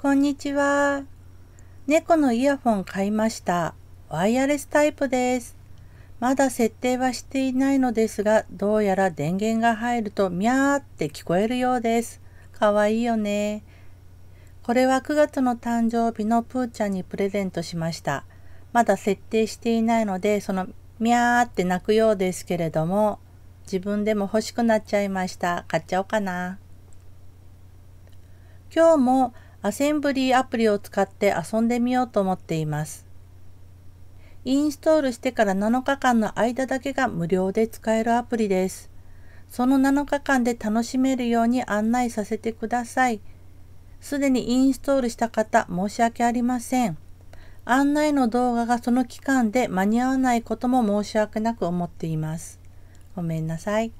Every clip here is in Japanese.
こんにちは。猫のイヤホン買いました。ワイヤレスタイプです。まだ設定はしていないのですが、どうやら電源が入るとミャーって聞こえるようです。かわいいよね。これは9月の誕生日のプーちゃんにプレゼントしました。まだ設定していないので、そのミャーって鳴くようですけれども、自分でも欲しくなっちゃいました。買っちゃおうかな。今日もアセンブリーアプリを使って遊んでみようと思っています。インストールしてから7日間の間だけが無料で使えるアプリです。その7日間で楽しめるように案内させてください。すでにインストールした方申し訳ありません。案内の動画がその期間で間に合わないことも申し訳なく思っています。ごめんなさい。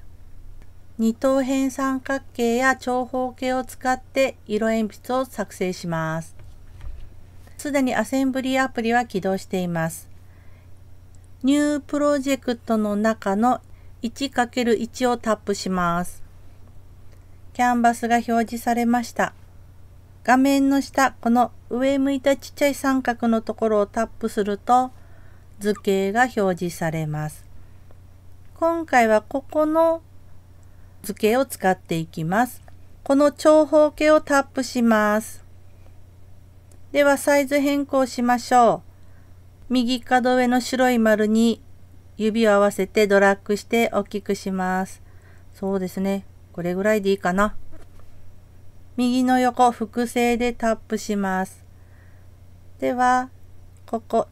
二等辺三角形や長方形を使って色鉛筆を作成します。すでにアセンブリーアプリは起動しています。ニュープロジェクトの中の 1×1 をタップします。キャンバスが表示されました。画面の下、この上向いたちっちゃい三角のところをタップすると図形が表示されます。今回はここの付けを使っていきます。この長方形をタップします。ではサイズ変更しましょう。右角上の白い丸に指を合わせてドラッグして大きくします。そうですね。これぐらいでいいかな。右の横、複製でタップします。では、ここ、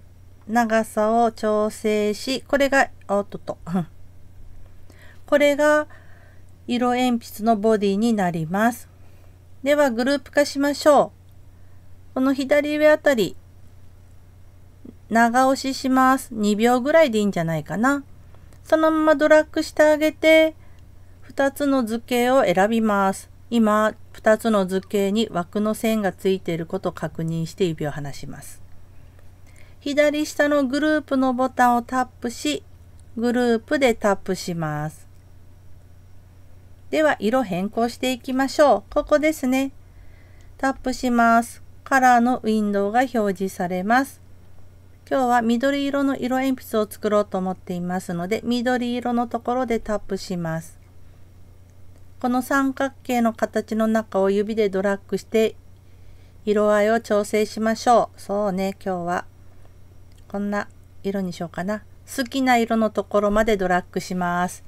長さを調整し、これが、おっとっと。これが色鉛筆のボディになります。ではグループ化しましょう。この左上あたり、長押しします。2秒ぐらいでいいんじゃないかな。そのままドラッグしてあげて、2つの図形を選びます。今、2つの図形に枠の線がついていることを確認して指を離します。左下のグループのボタンをタップし、グループでタップします。では色変更していきましょう。ここですね。タップします。カラーのウィンドウが表示されます。今日は緑色の色鉛筆を作ろうと思っていますので、緑色のところでタップします。この三角形の形の中を指でドラッグして色合いを調整しましょう。そうね、今日はこんな色にしようかな。好きな色のところまでドラッグします。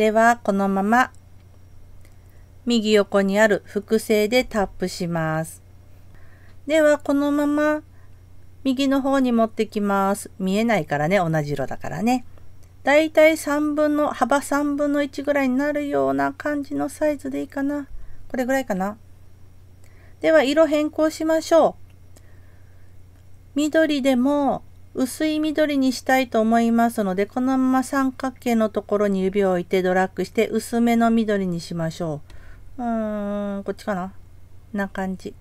では、このまま右横にある複製でタップします。では、このまま右の方に持ってきます。見えないからね、同じ色だからね。だいたい3分の、幅3分の1ぐらいになるような感じのサイズでいいかな。これぐらいかな。では、色変更しましょう。緑でも薄い緑にしたいと思いますので、このまま三角形のところに指を置いてドラッグして薄めの緑にしましょう。うーん、こっちかなな感じ。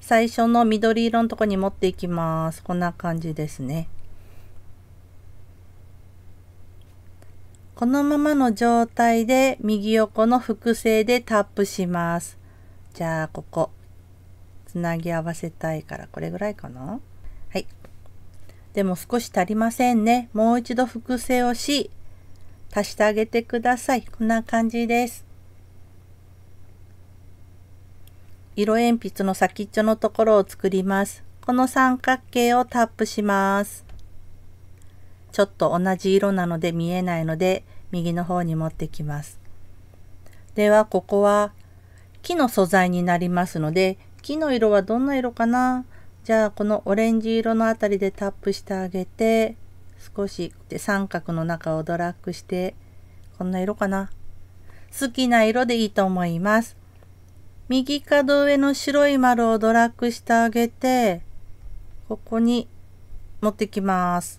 最初の緑色のとこに持っていきます。こんな感じですね。このままの状態で右横の複製でタップします。じゃあ、ここ。つなぎ合わせたいから、これぐらいかなはい、でも少し足りませんね。もう一度複製をし、足してあげてください。こんな感じです。色鉛筆の先っちょのところを作ります。この三角形をタップします。ちょっと同じ色なので見えないので、右の方に持ってきます。では、ここは木の素材になりますので、木の色はどんな色かなじゃあこのオレンジ色のあたりでタップしてあげて少しで三角の中をドラッグしてこんな色かな好きな色でいいと思います右角上の白い丸をドラッグしてあげてここに持ってきます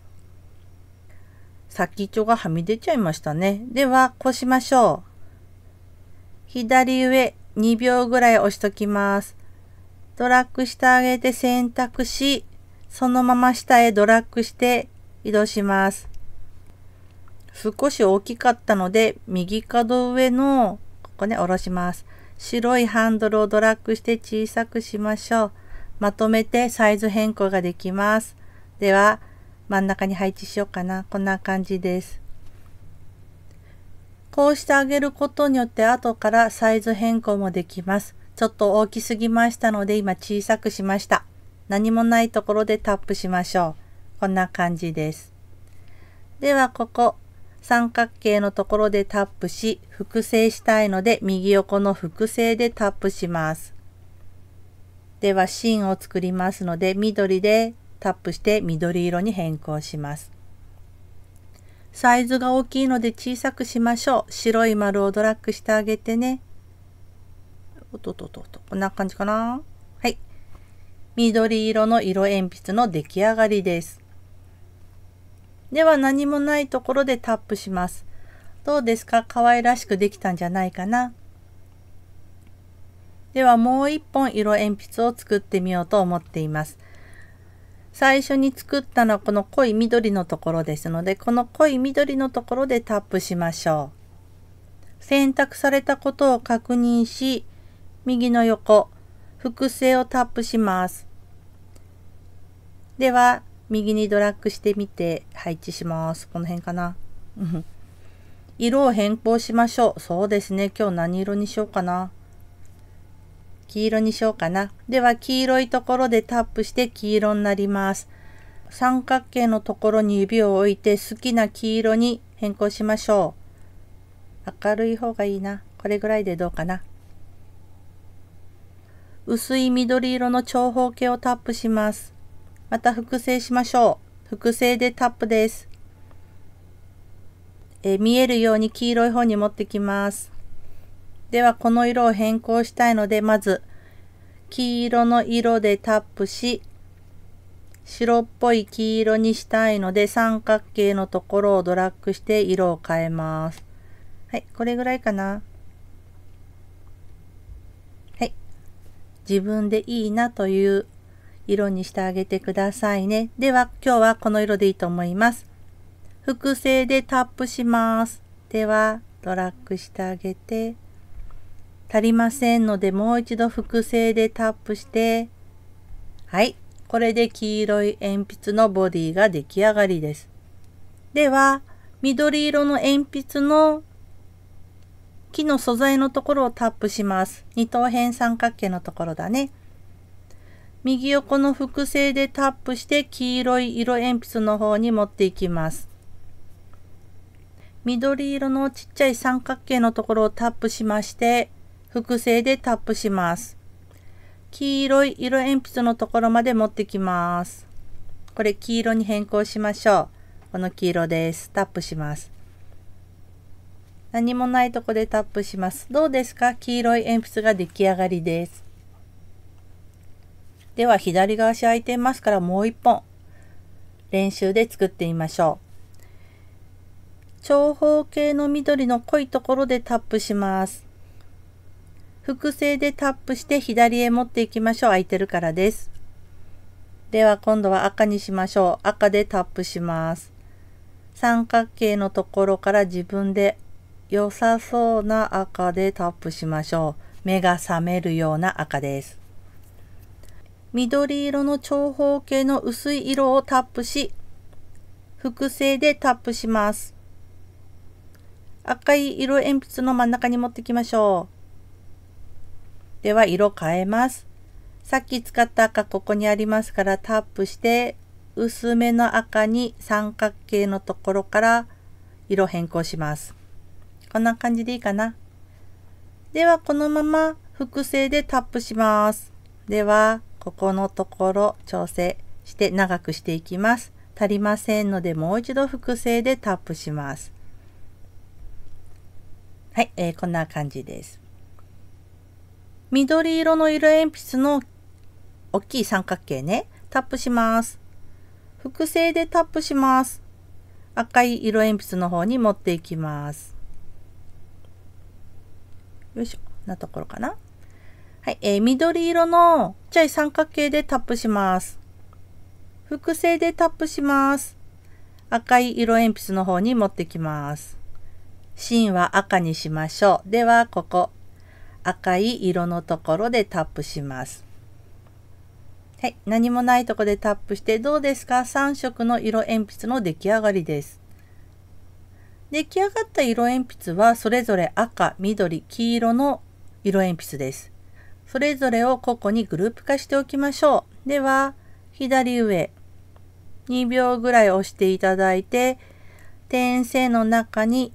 先っちょがはみ出ちゃいましたねではこうしましょう左上2秒ぐらい押しときますドラッグしてあげて選択し、そのまま下へドラッグして移動します。少し大きかったので、右角上の、ここね、下ろします。白いハンドルをドラッグして小さくしましょう。まとめてサイズ変更ができます。では、真ん中に配置しようかな。こんな感じです。こうしてあげることによって後からサイズ変更もできます。ちょっと大きすぎましたので今小さくしました。何もないところでタップしましょう。こんな感じです。ではここ三角形のところでタップし複製したいので右横の複製でタップします。では芯を作りますので緑でタップして緑色に変更します。サイズが大きいので小さくしましょう。白い丸をドラッグしてあげてね。おっとっとっとと。こんな感じかなはい。緑色の色鉛筆の出来上がりです。では何もないところでタップします。どうですか可愛らしくできたんじゃないかなではもう一本色鉛筆を作ってみようと思っています。最初に作ったのはこの濃い緑のところですので、この濃い緑のところでタップしましょう。選択されたことを確認し、右の横、複製をタップします。では、右にドラッグしてみて配置します。この辺かな。色を変更しましょう。そうですね。今日何色にしようかな。黄色にしようかな。では、黄色いところでタップして黄色になります。三角形のところに指を置いて好きな黄色に変更しましょう。明るい方がいいな。これぐらいでどうかな。薄い緑色の長方形をタップします。また複製しましょう。複製でタップです。え見えるように黄色い方に持ってきます。ではこの色を変更したいので、まず黄色の色でタップし、白っぽい黄色にしたいので三角形のところをドラッグして色を変えます。はい、これぐらいかな。自分でいいなという色にしてあげてくださいね。では今日はこの色でいいと思います。複製でタップします。ではドラッグしてあげて足りませんのでもう一度複製でタップしてはいこれで黄色い鉛筆のボディが出来上がりです。では緑色の鉛筆の木の素材のところをタップします。二等辺三角形のところだね。右横の複製でタップして黄色い色鉛筆の方に持っていきます。緑色のちっちゃい三角形のところをタップしまして、複製でタップします。黄色い色鉛筆のところまで持ってきます。これ黄色に変更しましょう。この黄色です。タップします。何もないとこでタップします。どうですか黄色い鉛筆が出来上がりです。では左側足空いていますからもう一本練習で作ってみましょう。長方形の緑の濃いところでタップします。複製でタップして左へ持っていきましょう。空いてるからです。では今度は赤にしましょう。赤でタップします。三角形のところから自分で良さそうな赤でタップしましょう。目が覚めるような赤です。緑色の長方形の薄い色をタップし、複製でタップします。赤い色鉛筆の真ん中に持ってきましょう。では色変えます。さっき使った赤ここにありますからタップして薄めの赤に三角形のところから色変更します。こんな感じでいいかな。では、このまま複製でタップします。では、ここのところ調整して長くしていきます。足りませんので、もう一度複製でタップします。はい、えー、こんな感じです。緑色の色鉛筆の大きい三角形ね、タップします。複製でタップします。赤い色鉛筆の方に持っていきます。よいしょ。なところかな。はい、えー、緑色のちっちゃい三角形でタップします。複製でタップします。赤い色鉛筆の方に持ってきます。芯は赤にしましょう。では、ここ。赤い色のところでタップします。はい。何もないとこでタップしてどうですか ?3 色の色鉛筆の出来上がりです。出来上がった色鉛筆はそれぞれ赤、緑、黄色の色鉛筆です。それぞれを個々にグループ化しておきましょう。では、左上、2秒ぐらい押していただいて、点線の中に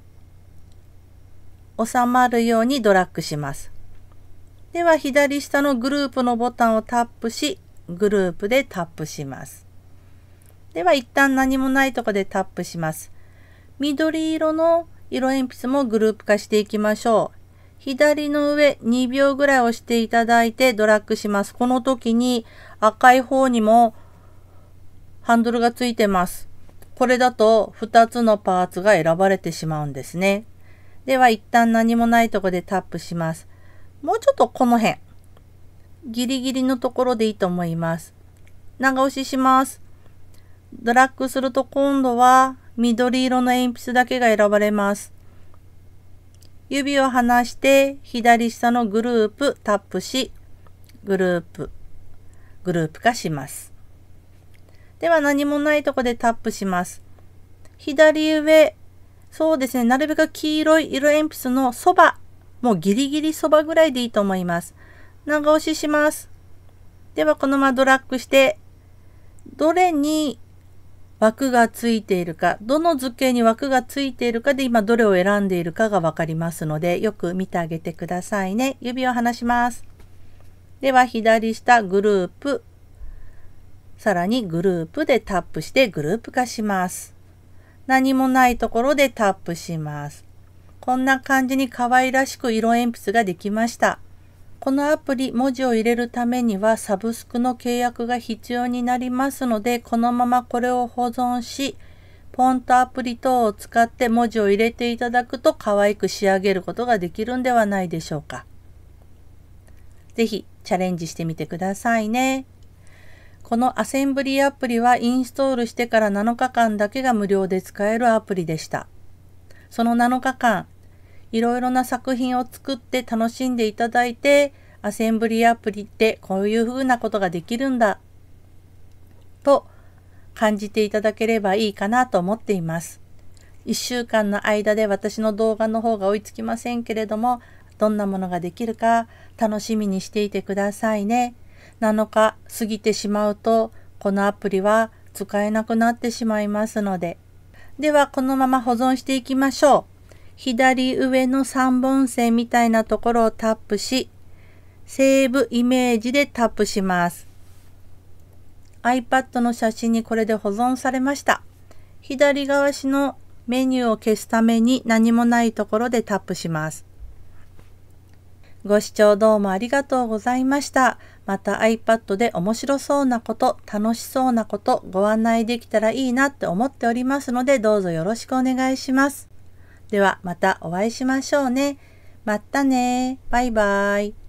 収まるようにドラッグします。では、左下のグループのボタンをタップし、グループでタップします。では、一旦何もないとこでタップします。緑色の色鉛筆もグループ化していきましょう。左の上2秒ぐらい押していただいてドラッグします。この時に赤い方にもハンドルがついてます。これだと2つのパーツが選ばれてしまうんですね。では一旦何もないとこでタップします。もうちょっとこの辺。ギリギリのところでいいと思います。長押しします。ドラッグすると今度は緑色の鉛筆だけが選ばれます。指を離して左下のグループタップし、グループ、グループ化します。では何もないとこでタップします。左上、そうですね、なるべく黄色い色鉛筆のそば、もうギリギリそばぐらいでいいと思います。長押しします。ではこのままドラッグして、どれに枠がついているか、どの図形に枠がついているかで今どれを選んでいるかがわかりますので、よく見てあげてくださいね。指を離します。では左下グループ、さらにグループでタップしてグループ化します。何もないところでタップします。こんな感じに可愛らしく色鉛筆ができました。このアプリ文字を入れるためにはサブスクの契約が必要になりますのでこのままこれを保存しポントアプリ等を使って文字を入れていただくと可愛く仕上げることができるんではないでしょうか。ぜひチャレンジしてみてくださいね。このアセンブリーアプリはインストールしてから7日間だけが無料で使えるアプリでした。その7日間、いろいろな作品を作って楽しんでいただいて、アセンブリアプリってこういう風なことができるんだ、と感じていただければいいかなと思っています。1週間の間で私の動画の方が追いつきませんけれども、どんなものができるか楽しみにしていてくださいね。7日過ぎてしまうと、このアプリは使えなくなってしまいますので。では、このまま保存していきましょう。左上の3本線みたいなところをタップし、セーブイメージでタップします。iPad の写真にこれで保存されました。左側しのメニューを消すために何もないところでタップします。ご視聴どうもありがとうございました。また iPad で面白そうなこと、楽しそうなこと、ご案内できたらいいなって思っておりますので、どうぞよろしくお願いします。ではまたお会いしましょうね。またね。バイバイ。